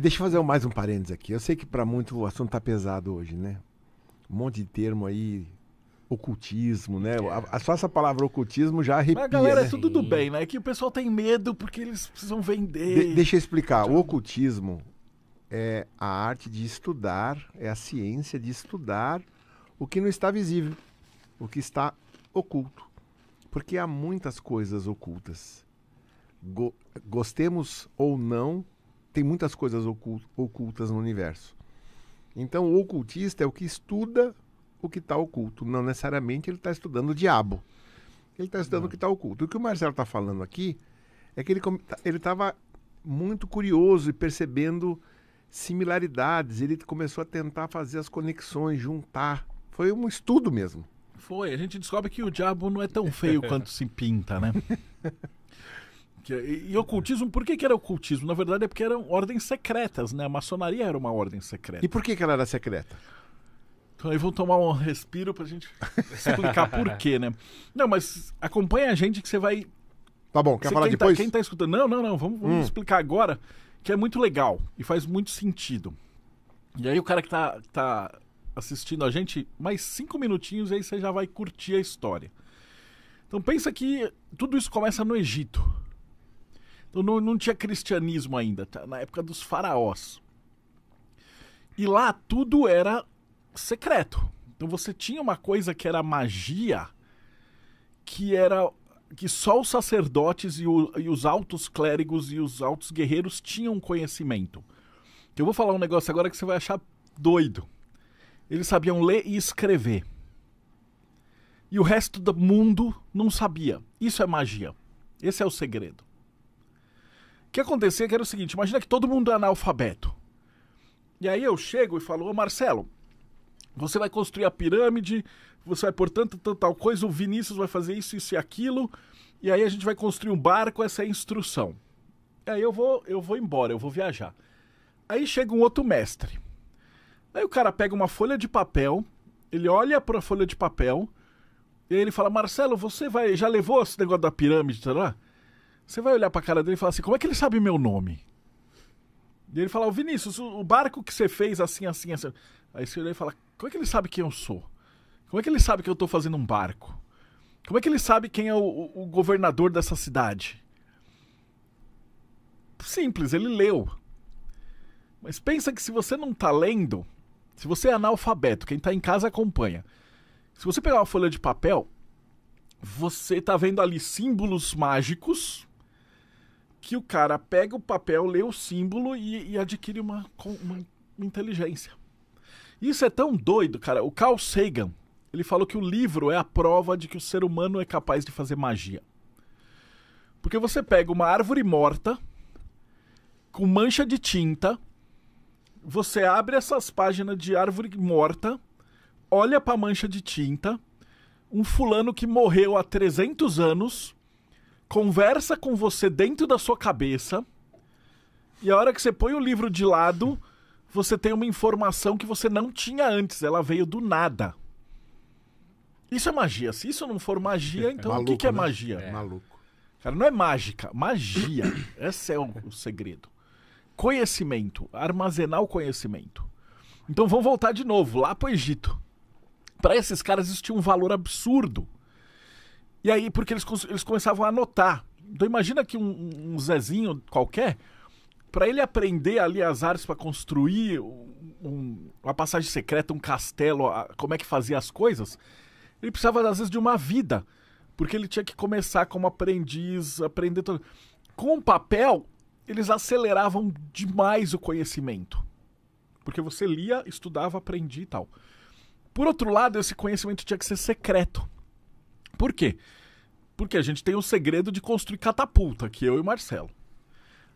E deixa eu fazer mais um parênteses aqui. Eu sei que para muito o assunto tá pesado hoje, né? Um monte de termo aí, ocultismo, né? É. só essa palavra ocultismo já arrepia. Mas galera, né? é tudo do bem, né? É que o pessoal tem medo porque eles precisam vender. De deixa eu explicar. O ocultismo é a arte de estudar, é a ciência de estudar o que não está visível, o que está oculto. Porque há muitas coisas ocultas. Go gostemos ou não tem muitas coisas ocultas no universo. Então, o ocultista é o que estuda o que está oculto. Não necessariamente ele está estudando o diabo. Ele está estudando Não. o que está oculto. O que o Marcelo está falando aqui é que ele estava tá, muito curioso e percebendo similaridades. Ele começou a tentar fazer as conexões, juntar. Foi um estudo mesmo. Foi, a gente descobre que o diabo não é tão feio quanto se pinta, né? Que, é, e, e ocultismo, por que, que era ocultismo? Na verdade é porque eram ordens secretas, né? A maçonaria era uma ordem secreta. E por que, que ela era secreta? Então aí vou tomar um respiro pra gente explicar por quê, né? Não, mas acompanha a gente que você vai. Tá bom, quer você, falar quem tá- depois? Tá, quem tá escutando? Não, não, não, vamos, vamos hum. explicar agora, que é muito legal e faz muito sentido. E aí o cara que tá, tá assistindo a gente, mais cinco minutinhos aí você já vai curtir a história. Então pensa que tudo isso começa no Egito. Então não, não tinha cristianismo ainda, tá? na época dos faraós. E lá tudo era secreto. Então você tinha uma coisa que era magia, que era que só os sacerdotes e, o, e os altos clérigos e os altos guerreiros tinham conhecimento. Eu vou falar um negócio agora que você vai achar doido. Eles sabiam ler e escrever. E o resto do mundo não sabia. Isso é magia. Esse é o segredo. O que acontecia que era o seguinte: imagina que todo mundo é analfabeto. E aí eu chego e falo, ô Marcelo, você vai construir a pirâmide, você vai por tanto, tanto, tal coisa, o Vinícius vai fazer isso, isso e aquilo, e aí a gente vai construir um barco, essa é a instrução. E aí eu vou, eu vou embora, eu vou viajar. Aí chega um outro mestre. Aí o cara pega uma folha de papel, ele olha para a folha de papel, e aí ele fala: "Marcelo, você vai, já levou esse negócio da pirâmide, tá lá?" Você vai olhar pra cara dele e falar assim: como é que ele sabe meu nome? E ele fala: Vinícius, o barco que você fez assim, assim, assim. Aí você olha e fala: como é que ele sabe quem eu sou? Como é que ele sabe que eu tô fazendo um barco? Como é que ele sabe quem é o, o, o governador dessa cidade? Simples, ele leu. Mas pensa que se você não tá lendo, se você é analfabeto, quem tá em casa acompanha. Se você pegar uma folha de papel, você tá vendo ali símbolos mágicos que o cara pega o papel, lê o símbolo e, e adquire uma, uma, inteligência. Isso é tão doido, cara. O Carl Sagan, ele falou que o livro é a prova de que o ser humano é capaz de fazer magia. Porque você pega uma árvore morta, com mancha de tinta, você abre essas páginas de árvore morta, olha pra mancha de tinta, um fulano que morreu há 300 anos conversa com você dentro da sua cabeça. E a hora que você põe o livro de lado, você tem uma informação que você não tinha antes, ela veio do nada. Isso é magia. Se isso não for magia, é então é maluco, o que, que é né? magia? É. Maluco. Cara, não é mágica, magia. Esse é o, o segredo. Conhecimento, armazenar o conhecimento. Então vamos voltar de novo lá para o Egito. Para esses caras isso tinha um valor absurdo. E aí, porque eles, eles começavam a anotar. Então imagina que um, um Zezinho qualquer, para ele aprender ali as artes para construir um, uma passagem secreta, um castelo, a, como é que fazia as coisas, ele precisava às vezes de uma vida, porque ele tinha que começar como aprendiz, aprender tudo. Com o papel, eles aceleravam demais o conhecimento. Porque você lia, estudava, aprendia e tal. Por outro lado, esse conhecimento tinha que ser secreto. Por quê? Porque a gente tem o segredo de construir catapulta, que eu e o Marcelo.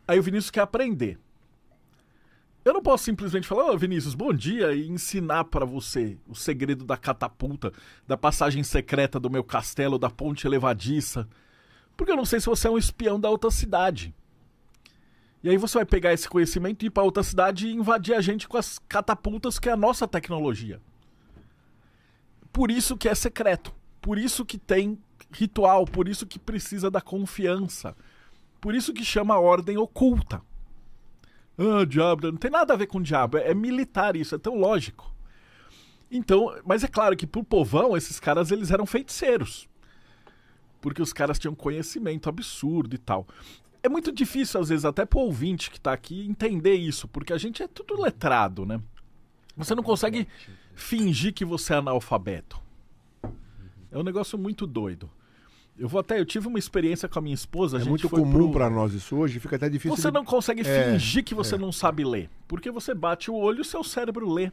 Aí o Vinícius quer aprender. Eu não posso simplesmente falar, ô oh, Vinícius, bom dia, e ensinar para você o segredo da catapulta, da passagem secreta do meu castelo, da ponte elevadiça. Porque eu não sei se você é um espião da outra cidade. E aí você vai pegar esse conhecimento e ir para outra cidade e invadir a gente com as catapultas que é a nossa tecnologia. Por isso que é secreto. Por isso que tem ritual, por isso que precisa da confiança. Por isso que chama a ordem oculta. Ah, diabo, não tem nada a ver com diabo, é, é militar isso, é tão lógico. Então, mas é claro que pro povão, esses caras eles eram feiticeiros. Porque os caras tinham conhecimento absurdo e tal. É muito difícil, às vezes, até pro ouvinte que tá aqui entender isso, porque a gente é tudo letrado, né? Você não consegue fingir que você é analfabeto. É um negócio muito doido. Eu vou até, eu tive uma experiência com a minha esposa. é muito comum pro... para nós isso hoje, fica até difícil. Você de... não consegue é, fingir que você é. não sabe ler, porque você bate o olho, e seu cérebro lê.